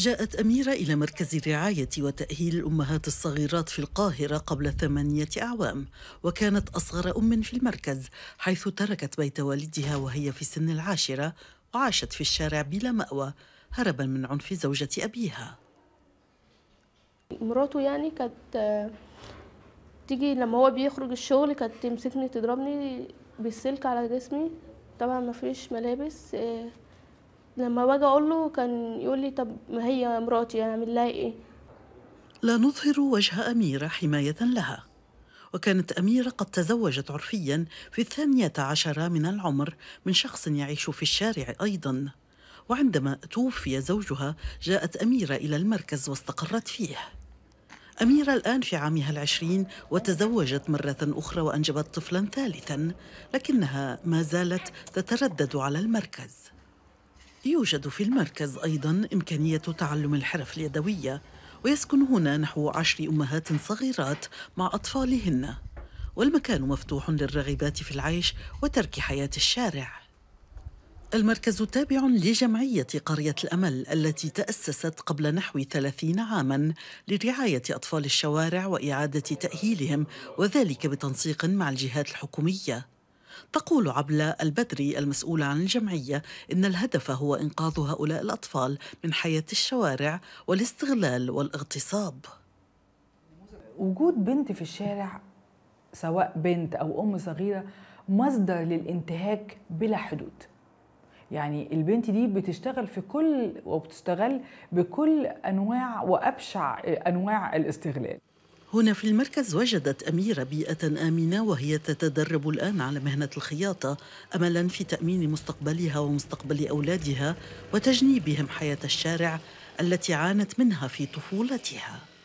جاءت أميرة إلى مركز الرعاية وتأهيل الأمهات الصغيرات في القاهرة قبل ثمانية أعوام وكانت أصغر أم في المركز حيث تركت بيت والدها وهي في سن العاشرة وعاشت في الشارع بلا مأوى هربا من عنف زوجة أبيها مراته يعني كانت تيجي لما هو بيخرج الشغل كانت تمسكني تضربني بالسلك على جسمي طبعا مفيش ملابس لما باجي اقول له كان يقول لي طب ما هي مراتي اعمل لها ايه لا نظهر وجه اميره حمايه لها وكانت أميرة قد تزوجت عرفيا في الثانية عشرة من العمر من شخص يعيش في الشارع أيضا وعندما توفي زوجها جاءت أميرة إلى المركز واستقرت فيه أميرة الآن في عامها العشرين وتزوجت مرة أخرى وأنجبت طفلا ثالثا لكنها ما زالت تتردد على المركز يوجد في المركز أيضا إمكانية تعلم الحرف اليدوية ويسكن هنا نحو عشر أمهات صغيرات مع أطفالهن والمكان مفتوح للرغبات في العيش وترك حياة الشارع المركز تابع لجمعية قرية الأمل التي تأسست قبل نحو ثلاثين عاماً لرعاية أطفال الشوارع وإعادة تأهيلهم وذلك بتنسيق مع الجهات الحكومية تقول عبلة البدري المسؤولة عن الجمعية إن الهدف هو إنقاذ هؤلاء الأطفال من حياة الشوارع والاستغلال والاغتصاب وجود بنت في الشارع سواء بنت أو أم صغيرة مصدر للانتهاك بلا حدود يعني البنت دي بتشتغل في كل وبتستغل بكل أنواع وأبشع أنواع الاستغلال هنا في المركز وجدت أميرة بيئة آمنة وهي تتدرب الآن على مهنة الخياطة أملا في تأمين مستقبلها ومستقبل أولادها وتجنيبهم حياة الشارع التي عانت منها في طفولتها